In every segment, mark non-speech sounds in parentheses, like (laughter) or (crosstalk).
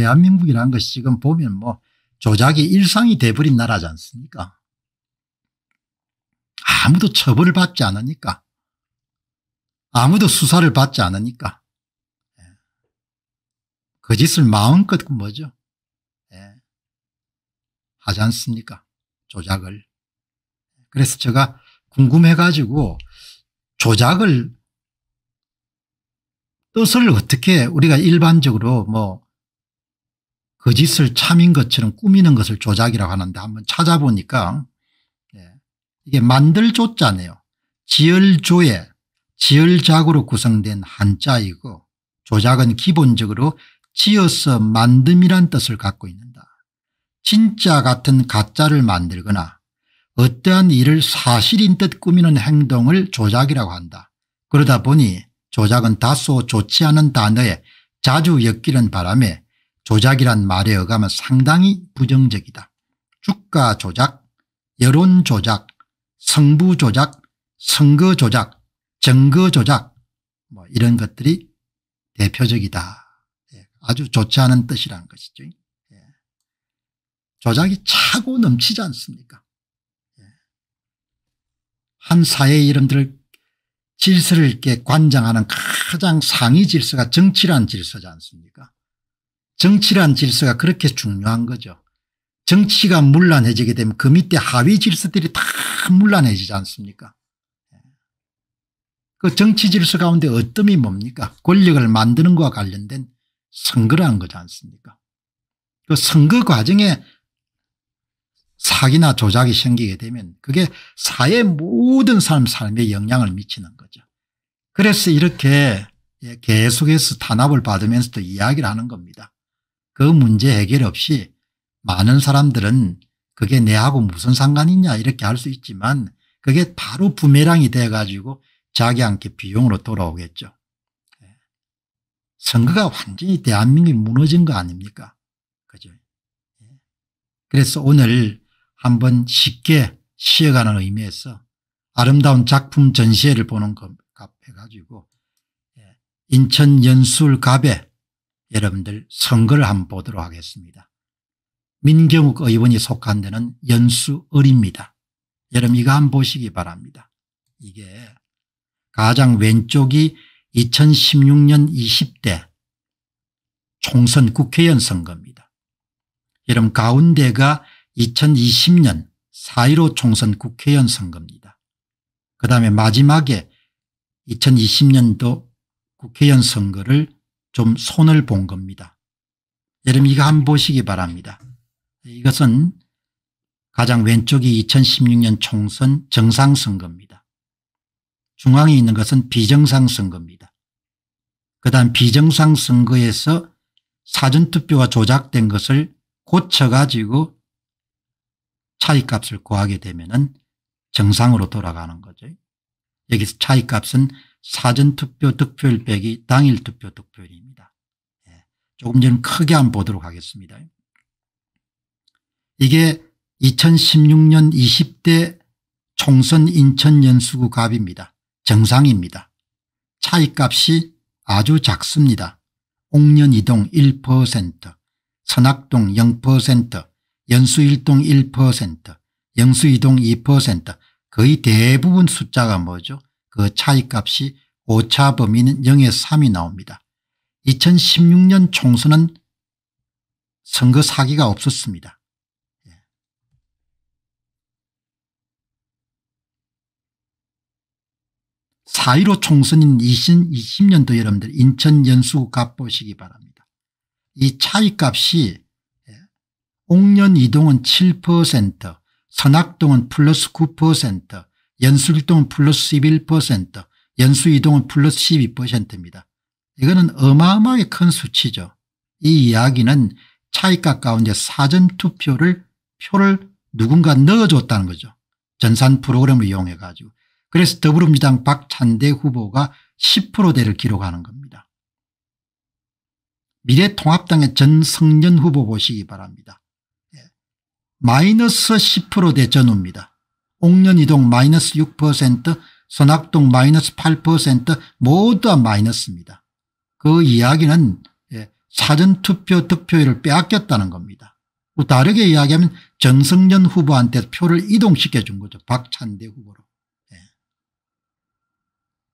대한민국이라는 것이 지금 보면 뭐 조작이 일상이 돼버린 나라지 않습니까 아무도 처벌을 받지 않으니까 아무도 수사를 받지 않으니까 거짓을 예. 그 마음껏 그 뭐죠 예. 하지 않습니까 조작을 그래서 제가 궁금해가지고 조작을 뜻을 어떻게 우리가 일반적으로 뭐 거짓을 참인 것처럼 꾸미는 것을 조작이라고 하는데 한번 찾아보니까 예, 이게 만들조자네요. 지을조에 지을작으로 구성된 한자이고 조작은 기본적으로 지어서 만듦이란 뜻을 갖고 있는다. 진짜 같은 가짜를 만들거나 어떠한 일을 사실인 듯 꾸미는 행동을 조작이라고 한다. 그러다 보니 조작은 다소 좋지 않은 단어에 자주 엮이는 바람에 조작이란 말에 의하면 상당히 부정적이다. 주가 조작, 여론 조작, 성부 조작, 선거 조작, 정거 조작 뭐 이런 것들이 대표적이다. 예, 아주 좋지 않은 뜻이라 것이죠. 예. 조작이 차고 넘치지 않습니까 예. 한 사회의 이름들을 질서를 있게 관장하는 가장 상위 질서가 정치란 질서지 않습니까 정치란 질서가 그렇게 중요한 거죠. 정치가 물란해지게 되면 그 밑에 하위 질서들이 다 물란해지지 않습니까 그 정치 질서 가운데 어뜸이 뭡니까 권력을 만드는 것과 관련된 선거라는 거지 않습니까 그 선거 과정에 사기나 조작이 생기게 되면 그게 사회 모든 사람 삶에 영향을 미치는 거죠. 그래서 이렇게 예, 계속해서 탄압을 받으면서도 이야기를 하는 겁니다. 그 문제 해결 없이 많은 사람들은 그게 내하고 무슨 상관이냐 이렇게 할 수 있지만 그게 바로 부메랑이 돼 가지고 자기한테 비용으로 돌아오겠죠. 예. 선거가 완전히 대한민국이 무너진 거 아닙니까 그죠. 예. 그래서 오늘 한번 쉽게 쉬어가는 의미에서 아름다운 작품 전시회를 보는 것 해가지고 예. 인천 연술갑에 여러분들 선거를 한번 보도록 하겠습니다. 민경욱 의원이 속한 데는 연수을입니다. 여러분 이거 한번 보시기 바랍니다. 이게 가장 왼쪽이 2016년 20대 총선 국회의원 선거입니다. 여러분 가운데가 2020년 4.15 총선 국회의원 선거입니다. 그 다음에 마지막에 2020년도 국회의원 선거를 좀 손을 본 겁니다. 여러분 이거 한번 보시기 바랍니다. 이것은 가장 왼쪽이 2016년 총선 정상선거입니다. 중앙에 있는 것은 비정상선거입니다. 그 다음 비정상선거에서 사전투표가 조작된 것을 고쳐가지고 차이값을 구하게 되면 정상으로 돌아가는 거죠. 여기서 차이값은 사전투표 득표율 빼기 당일 투표 득표율입니다. 예. 조금 전 크게 한번 보도록 하겠습니다. 이게 2016년 20대 총선 인천 연수구 갑입니다. 정상입니다. 차이값이 아주 작습니다. 옥년 이동 1%, 선악동 0%, 연수 일동 1%, 연수 이동 2% 거의 대부분 숫자가 뭐죠? 그 차이값이 오차 범위는 0에 3이 나옵니다. 2016년 총선은 선거 사기가 없었습니다. 예. 사1로 총선인 2020년도 여러분들 인천 연수구 값보시기 바랍니다. 이 차이값이 예, 옥년 이동은 7% 선악동은 플러스 9% 연수길동은 플러스 11% 연수이동은 플러스 12%입니다. 이거는 어마어마하게 큰 수치죠. 이 이야기는 차이가 가운데 사전투표를 표를 누군가 넣어줬다는 거죠. 전산 프로그램을 이용해 가지고. 그래서 더불어민주당 박찬대 후보가 10%대를 기록하는 겁니다. 미래통합당의 전성년 후보 보시기 바랍니다. 예. 마이너스 10%대 전후입니다. 옥년이동 마이너스 6%, 선악동 마이너스 8% 모두 다 마이너스입니다. 그 이야기는 예, 사전투표 득표율을 빼앗겼다는 겁니다. 또 뭐 다르게 이야기하면 정성년 후보한테 표를 이동시켜 준 거죠. 박찬대 후보로. 네.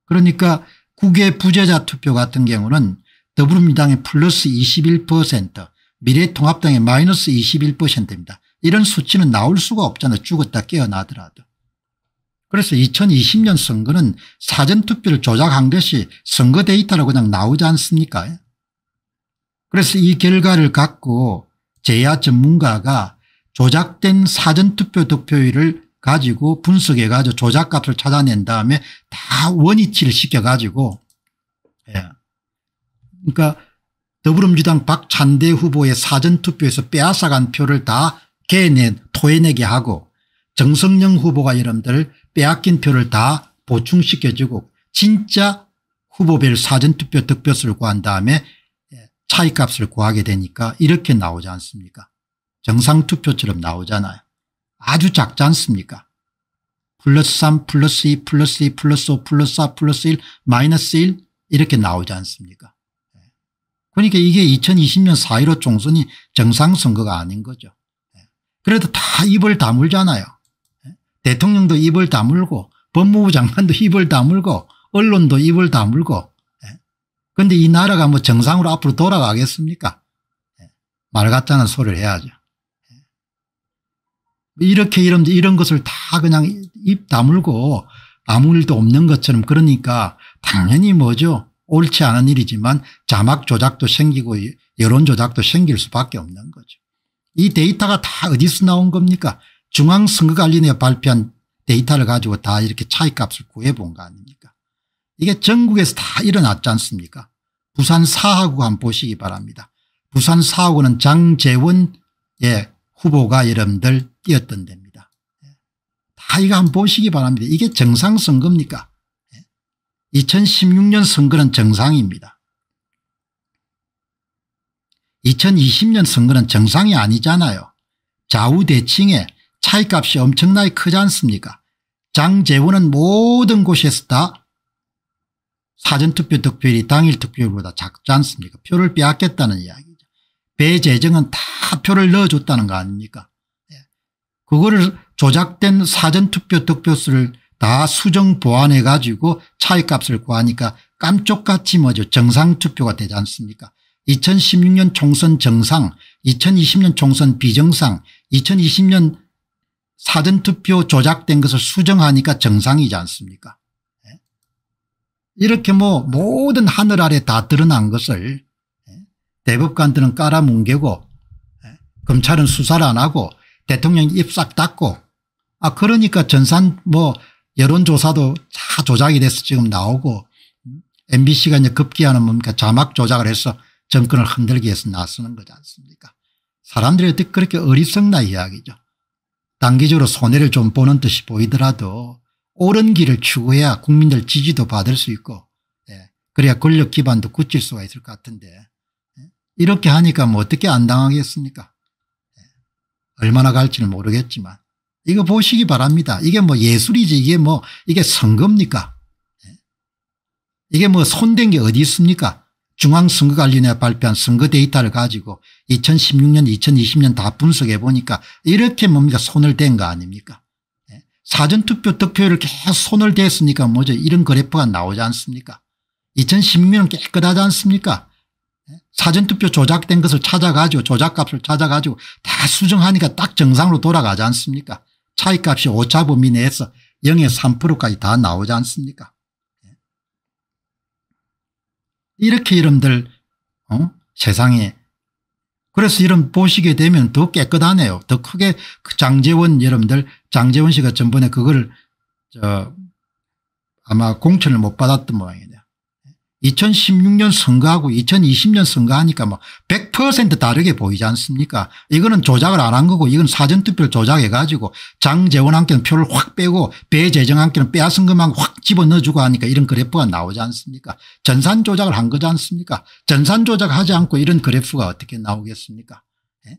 그러니까 국외 부재자 투표 같은 경우는 더불어민당의 플러스 21% 미래통합당의 마이너스 21%입니다. 이런 수치는 나올 수가 없잖아 요 죽었다 깨어나더라도. 그래서 2020년 선거는 사전투표를 조작한 것이 선거 데이터로 그냥 나오지 않습니까 그래서 이 결과를 갖고 제야 전문가가 조작된 사전투표 득표율을 가지고 분석해 가지고 조작값을 찾아낸 다음에 다 원위치를 시켜 가지고 예. 그러니까 더불어민주당 박찬대 후보의 사전투표에서 빼앗아간 표를 다 개내 토해내게 하고 정성영 후보가 여러분들 빼앗긴 표를 다 보충시켜주고 진짜 후보별 사전투표 득표수를 구한 다음에 예, 차이값을 구하게 되니까 이렇게 나오지 않습니까 정상투표처럼 나오잖아요 아주 작지 않습니까 플러스 3 플러스 2 플러스 2 플러스 5 플러스 4 플러스 1 마이너스 1 이렇게 나오지 않습니까 예. 그러니까 이게 2020년 4.15 총선이 정상선거가 아닌 거죠 그래도 다 입을 다물잖아요. 예? 대통령도 입을 다물고 법무부 장관도 (laughs) 입을 다물고 언론도 입을 다물고 그런데 예? 이 나라가 뭐 정상으로 앞으로 돌아가겠습니까? 예? 말 같다는 소리를 해야죠. 이렇게 이런, 이런 것을 다 그냥 입 다물고 아무 일도 없는 것처럼 그러니까 당연히 뭐죠. 옳지 않은 일이지만 자막 조작도 생기고 여론 조작도 생길 수밖에 없는 거죠. 이 데이터가 다 어디서 나온 겁니까 중앙선거관리위 발표한 데이터를 가지고 다 이렇게 차이값을 구해본 거 아닙니까 이게 전국에서 다 일어났지 않습니까 부산 사하구 한번 보시기 바랍니다 부산 사하구는 장재원 예, 후보가 여러분들 뛰었던 데입니다 다 이거 한번 보시기 바랍니다 이게 정상 선거입니까 2016년 예. 선거는 정상입니다 2020년 선거는 정상이 아니잖아요. 좌우대칭에 차이값이 엄청나게 크지 않습니까 장재원은 모든 곳에서 다 사전투표 득표율이 당일 득표율보다 작지 않습니까 표를 빼앗겼다는 이야기죠. 배재정은 다 표를 넣어줬다는 거 아닙니까 예. 그거를 조작된 사전투표 득표수를 다 수정 보완해 가지고 차이값을 구하니까 깜쪽같이 뭐죠 정상투표가 되지 않습니까 2016년 총선 정상 2020년 총선 비정상 2020년 사전투표 조작된 것을 수정하니까 정상이지 않습니까 예? 이렇게 뭐 모든 하늘 아래 다 드러난 것을 예? 대법관들은 깔아뭉개고 예? 검찰은 수사를 안 하고 대통령이 입싹 닫고 아 그러니까 전산 뭐 여론조사도 다 조작이 돼서 지금 나오고 음? MBC가 이제 급기야는 뭡니까 자막 조작을 해서 정권을 흔들기 위해서 나서는 거지 않습니까 사람들이 어떻게 그렇게 어리석나 이야기죠. 단기적으로 손해를 좀 보는 듯이 보이더라도 옳은 길을 추구해야 국민들 지지도 받을 수 있고 예. 그래야 권력 기반도 굳힐 수가 있을 것 같은데 예. 이렇게 하니까 뭐 어떻게 안 당하겠습니까 예. 얼마나 갈지는 모르겠지만 이거 보시기 바랍니다. 이게 뭐 예술이지 이게 뭐 이게 선거입니까 예, 이게 뭐 손댄 게 어디 있습니까 중앙선거관리위원회 발표한 선거 데이터를 가지고 2016년 2020년 다 분석해 보니까 이렇게 뭡니까 손을 댄 거 아닙니까 예. 사전투표 득표율을 계속 손을 댔으니까 뭐죠 이런 그래프가 나오지 않습니까 2016년은 깨끗하지 않습니까 예. 사전투표 조작된 것을 찾아가지고 조작값을 찾아가지고 다 수정하니까 딱 정상으로 돌아가지 않습니까 차이값이 오차범위 내에서 0에서 3%까지 다 나오지 않습니까 이렇게 이름들 어? 세상에 그래서 이름 보시게 되면 더 깨끗하네요. 더 크게 그 장재원 여러분들 장재원 씨가 전번에 그걸 저 아마 공천을 못 받았던 모양이네. 요 2016년 선거하고 2020년 선거하니까 뭐 100% 다르게 보이지 않습니까 이거는 조작을 안 한 거고 이건 사전투표를 조작해 가지고 장재원 한께는 표를 확 빼고 배재정 한께는 빼앗은 것만 확 집어넣어주고 하니까 이런 그래프가 나오지 않습니까 전산 조작을 한 거지 않습니까 전산 조작하지 않고 이런 그래프가 어떻게 나오겠습니까 예?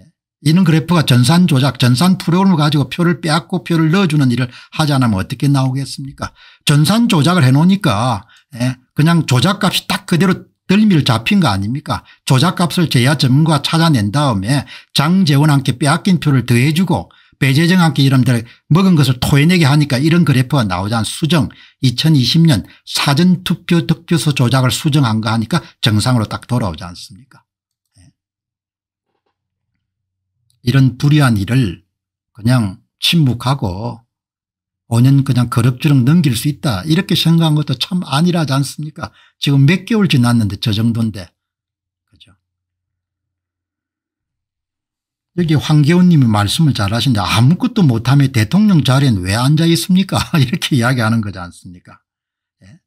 예? 이런 그래프가 전산 조작 전산 프로그램을 가지고 표를 빼앗고 표를 넣어주는 일을 하지 않으면 어떻게 나오겠습니까 전산 조작을 해놓으니까 예, 그냥 조작값이 딱 그대로 들밀 잡힌 거 아닙니까 조작값을 제야 전문가 찾아낸 다음에 장재원한테 빼앗긴 표를 더해주고 배재정한테 이름들 먹은 것을 토해내게 하니까 이런 그래프가 나오잖아 수정 2020년 사전투표 득표소 조작을 수정한 거 하니까 정상으로 딱 돌아오지 않습니까 예. 이런 불의한 일을 그냥 침묵하고 5년 그냥 거럭주럭 넘길 수 있다 이렇게 생각한 것도 참 아니라지 않습니까 지금 몇 개월 지났는데 저 정도인데 그죠 여기 황계훈님이 말씀을 잘하시데 아무것도 못하며 대통령 자리엔 왜 앉아 있습니까 (laughs) 이렇게 이야기하는 거지 않습니까 예?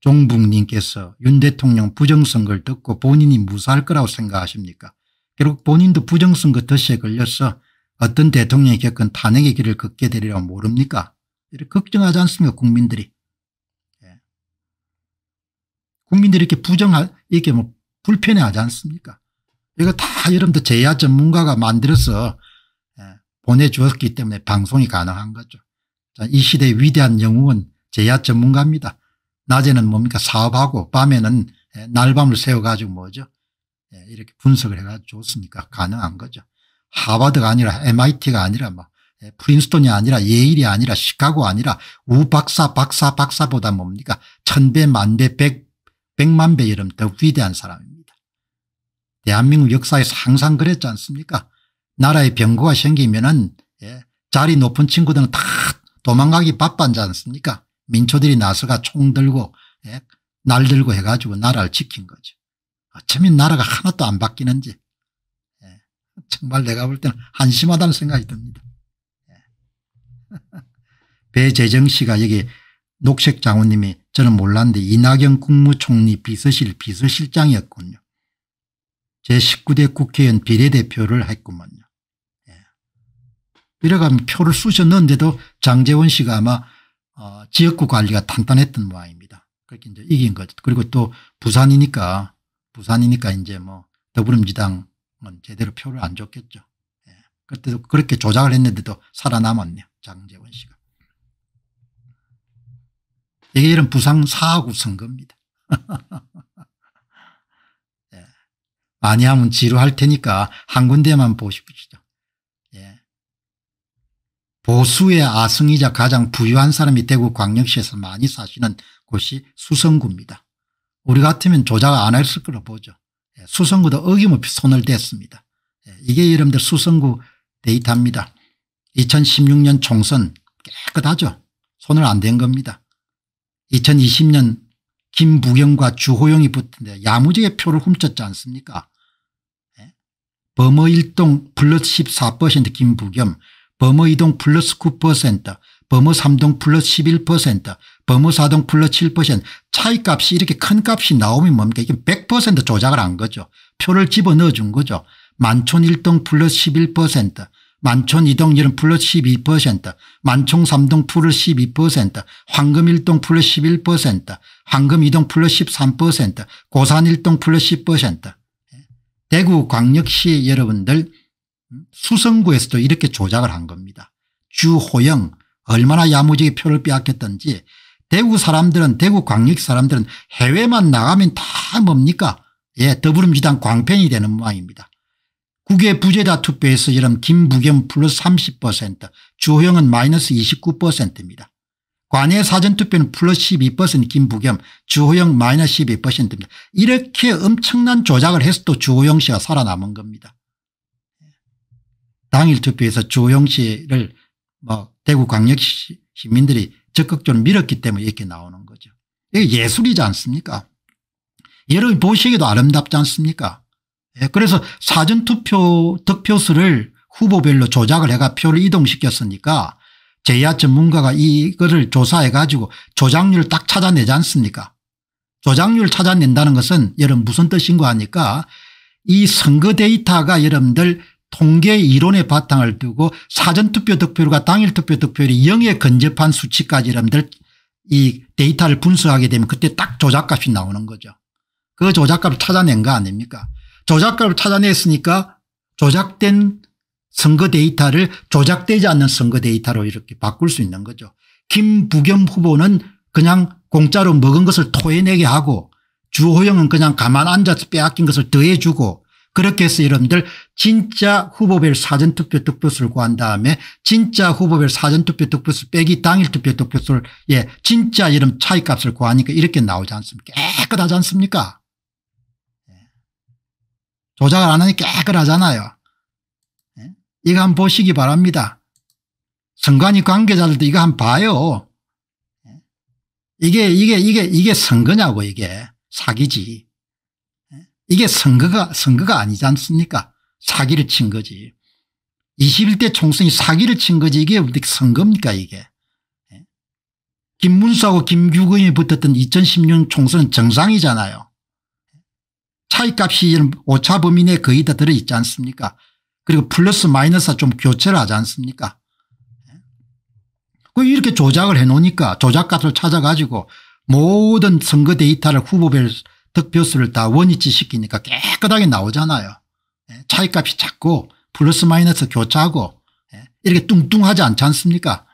종북님께서 윤 대통령 부정선거를 듣고 본인이 무사할 거라고 생각하십니까 결국 본인도 부정선거 덫에 걸려서 어떤 대통령이 겪은 탄핵의 길을 걷게 되리라 모릅니까? 이렇게 걱정하지 않습니까 국민들이. 예. 국민들이 이렇게 부정할 이렇게 뭐 불편해하지 않습니까? 이거 다 여러분들 제야 전문가가 만들어서 예. 보내주었기 때문에 방송이 가능한 거죠. 자, 이 시대의 위대한 영웅은 제야 전문가입니다. 낮에는 뭡니까 사업하고 밤에는 예, 날밤을 세워가지고 뭐죠 예, 이렇게 분석을 해가지고 좋습니까 가능한 거죠. 하버드가 아니라 MIT가 아니라 막 뭐, 예, 프린스톤이 아니라 예일이 아니라 시카고 아니라 우박사 박사 박사보다 뭡니까 천배 만배 백 백만배 이름 더 위대한 사람입니다. 대한민국 역사에서 항상 그랬지 않습니까 나라에 병고가 생기면 은 예, 자리 높은 친구들은 다 도망가기 바빠지 않습니까 민초들이 나서가 총 들고 예, 날 들고 해가지고 나라를 지킨 거죠. 어쩌면 나라가 하나도 안 바뀌는지 정말 내가 볼 때는 한심하다는 생각이 듭니다. 예. (laughs) 배재정 씨가 여기 녹색 장관님이 저는 몰랐는데 이낙연 국무총리 비서실 비서실장이었군요. 제19대 국회의원 비례대표를 했구먼요. 예. 이래가면 표를 쑤셨는데도 장재원 씨가 아마 어, 지역구 관리가 탄탄했던 모양입니다. 그렇게 이제 이긴 거죠. 그리고 또 부산이니까 부산이니까 이제 뭐 더불어민주당 제대로 표를 안 줬겠죠. 예. 그때도 그렇게 조작을 했는데도 살아남았네요. 장재원 씨가. 이게 이런 부상 4구 선거입니다. (laughs) 예. 많이 하면 지루할 테니까 한 군데만 보십시오. 예. 보수의 아승이자 가장 부유한 사람이 대구 광역시에서 많이 사시는 곳이 수성구입니다. 우리 같으면 조작 안 했을 거로 보죠. 예, 수성구도 어김없이 손을 댔습니다. 예, 이게 여러분들 수성구 데이터입니다. 2016년 총선 깨끗하죠. 손을 안 댄 겁니다. 2020년 김부겸과 주호영이 붙은데 야무지게 표를 훔쳤지 않습니까 예, 범어일동 플러스 14% 김부겸, 범어이동 플러스 9%, 범어삼동 플러스 11%, 범우사동 플러 7% 차이값이 이렇게 큰 값이 나오면 뭡니까 이게 100% 조작을 한 거죠. 표를 집어넣어 준 거죠. 만촌1동 플러 11% 만촌 2동 이런 플러스 12% 만촌 3동 플러스 12% 황금 1동 플러스 11% 황금 2동 플러스 13% 고산 1동 플러스 10% 대구 광역시 여러분들 수성구에서도 이렇게 조작을 한 겁니다. 주호영 얼마나 야무지게 표를 빼앗겼던지 대구 사람들은 대구 광역 사람들은 해외만 나가면 다 뭡니까 예 더불어민주당 광팬이 되는 모양입니다. 국외 부재자 투표에서 이런 김부겸 플러스 30% 주호영은 마이너스 29%입니다. 관외 사전투표는 플러스 12% 김부겸 주호영 마이너스 12%입니다. 이렇게 엄청난 조작을 해서도 주호영 씨가 살아남은 겁니다. 당일 투표에서 주호영 씨를 뭐 대구 광역시 시민들이 적극적으로 밀었기 때문에 이렇게 나오는 거죠. 이게 예술이지 않습니까? 여러분 보시기도 아름답지 않습니까? 예, 그래서 사전투표 득표수를 후보별로 조작을 해가 표를 이동시켰으니까 제야 전문가가 이거를 조사해 가지고 조작률을 딱 찾아내지 않습니까? 조작률 찾아낸다는 것은 여러분 무슨 뜻인가 하니까 이 선거 데이터가 여러분들 통계 이론의 바탕을 두고 사전투표 득표율과 당일투표 득표율이 0에 근접한 수치까지 여러분들 이 데이터를 분석하게 되면 그때 딱 조작값이 나오는 거죠. 그 조작값을 찾아낸 거 아닙니까 조작값을 찾아냈으니까 조작된 선거 데이터를 조작되지 않는 선거 데이터로 이렇게 바꿀 수 있는 거죠. 김부겸 후보는 그냥 공짜로 먹은 것을 토해내게 하고 주호영은 그냥 가만 앉아서 빼앗긴 것을 더해주고 그렇게 해서 여러분들 진짜 후보별 사전투표 득표수를 구한 다음에 진짜 후보별 사전투표 득표수 빼기 당일투표 득표수를 예 진짜 이름 차이값을 구하니까 이렇게 나오지 않습니까 깨끗하지 않습니까 예. 조작을 안 하니 깨끗하잖아요 예. 이거 한번 보시기 바랍니다 선관위 관계자들도 이거 한번 봐요 예. 이게 이게 이게 이게 선거냐고 이게 사기지 이게 선거가 선거가 아니지 않습니까 사기를 친 거지 21대 총선이 사기를 친 거지 이게 어떻게 선거입니까 이게 예? 김문수하고 김규근이 붙었던 2016년 총선은 정상이잖아요 차이값이 오차 범위 내에 거의 다 들어있지 않습니까 그리고 플러스 마이너스가 좀 교체를 하지 않습니까 예? 그 이렇게 조작을 해놓으니까 조작값을 찾아가지고 모든 선거 데이터를 후보별 득표수를 다 원위치 시키니까 깨끗하게 나오잖아요. 예, 차이값이 작고 플러스 마이너스 교차하고 예, 이렇게 뚱뚱하지 않지 않습니까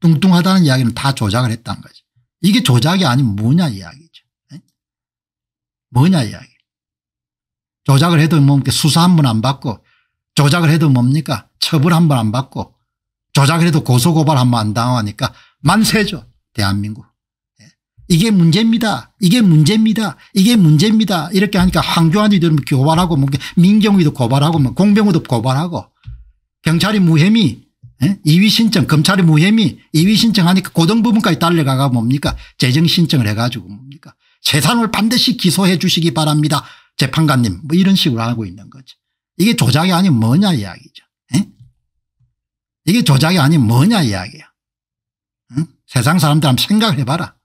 뚱뚱하다는 이야기는 다 조작을 했다는 거지. 이게 조작이 아니면 뭐냐 이야기죠. 예? 뭐냐 이야기. 조작을 해도 뭡니까 뭐 수사 한 번 안 받고 조작을 해도 뭡니까 처벌 한 번 안 받고 조작을 해도 고소고발 한 번 안 당하니까 만세죠 대한민국. 이게 문제입니다. 이게 문제입니다. 이게 문제입니다. 이렇게 하니까 황교안이 들으면 뭐 교발하고 뭐민경이도 고발하고 뭐 공병우도 고발하고 경찰이 무혐의 예? 이위 신청 검찰이 무혐의 이위 신청하니까 고등부문까지 달려가가 뭡니까 재정 신청을 해가지고 뭡니까 재산을 반드시 기소해 주시기 바랍니다. 재판관님 뭐 이런 식으로 하고 있는 거죠. 이게 조작이 아니면 뭐냐 이야기죠. 에? 예? 이게 조작이 아니면 뭐냐 이야기야. 응? 세상 사람들 한번 생각을 해봐라.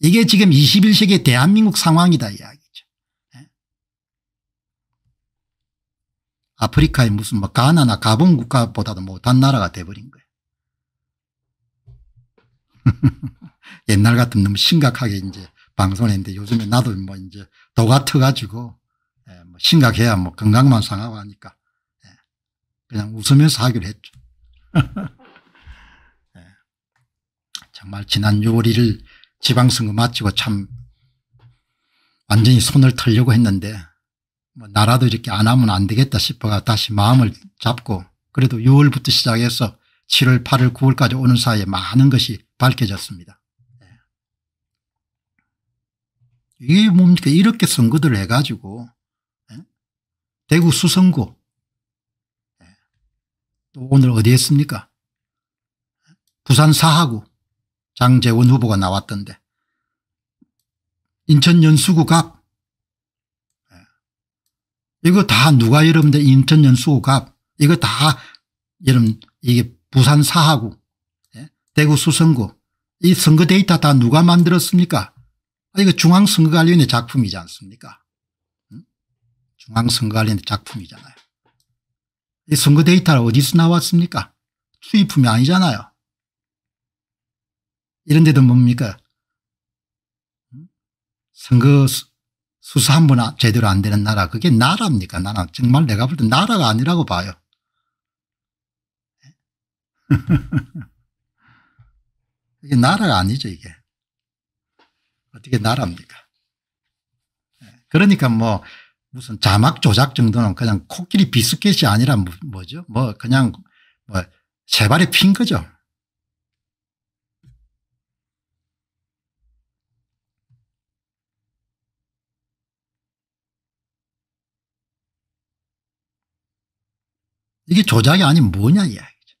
이게 지금 21세기 대한민국 상황이다 이야기죠. 예? 아프리카의 무슨 뭐 가나나 가본 국가보다도 못한 나라가 돼버린 거예요. (laughs) 옛날 같으면 너무 심각하게 이제 방송했는데 요즘에 나도 뭐 이제 도가 터가지고 예, 뭐 심각해야 뭐 건강만 상하고 하니까 예, 그냥 웃으면서 하기로 했죠. (laughs) 예. 정말 지난 6월 1일 지방선거 마치고 참 완전히 손을 털려고 했는데 뭐 나라도 이렇게 안 하면 안 되겠다 싶어가 다시 마음을 잡고 그래도 6월부터 시작해서 7월 8월 9월까지 오는 사이에 많은 것이 밝혀졌습니다. 예. 이게 뭡니까 이렇게 선거들을 해가지고 예? 대구 수성구 예. 또 오늘 어디 했습니까 부산 사하구 장재원 후보가 나왔던데 인천 연수구 갑 예. 이거 다 누가 여러분들 인천 연수구 갑 이거 다 여러분 이게 부산 사하구 예, 대구 수성구 이 선거 데이터 다 누가 만들었습니까 아, 이거 중앙선거관리원회 작품이지 않습니까 중앙선거관리원회 작품이잖아요 이 선거 데이터 어디서 나왔습니까 수입품이 아니잖아요 이런 데도 뭡니까 음? 선거 수사 한번 아, 제대로 안 되는 나라 그게 나라입니까 나라 정말 내가 볼 때 나라가 아니라고 봐요. 이게 (laughs) 나라가 아니죠 이게. 어떻게 나라입니까 예. 그러니까 뭐 무슨 자막 조작 정도는 그냥 코끼리 비스켓이 아니라 뭐, 뭐죠 뭐 그냥 뭐 세발의 핀 거죠. 이게 조작이 아니면 뭐냐 이야기죠.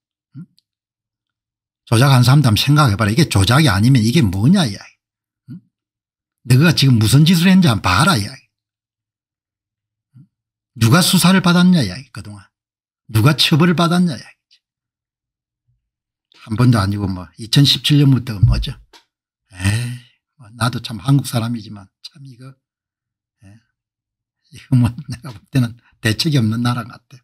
조작한 사람들 한번 생각해봐라. 이게 조작이 아니면 이게 뭐냐 이야기. 응? 가 지금 무슨 짓을 했는지 한번 봐라 이야기. 누가 수사를 받았냐 이야기 그동안. 누가 처벌을 받았냐 이야기지. 한 번도 아니고 뭐 2017년부터 뭐죠. 에이 뭐 나도 참 한국 사람이지만 참 이거 예. 이거 뭐 내가 볼 때는 대책이 없는 나라 같아.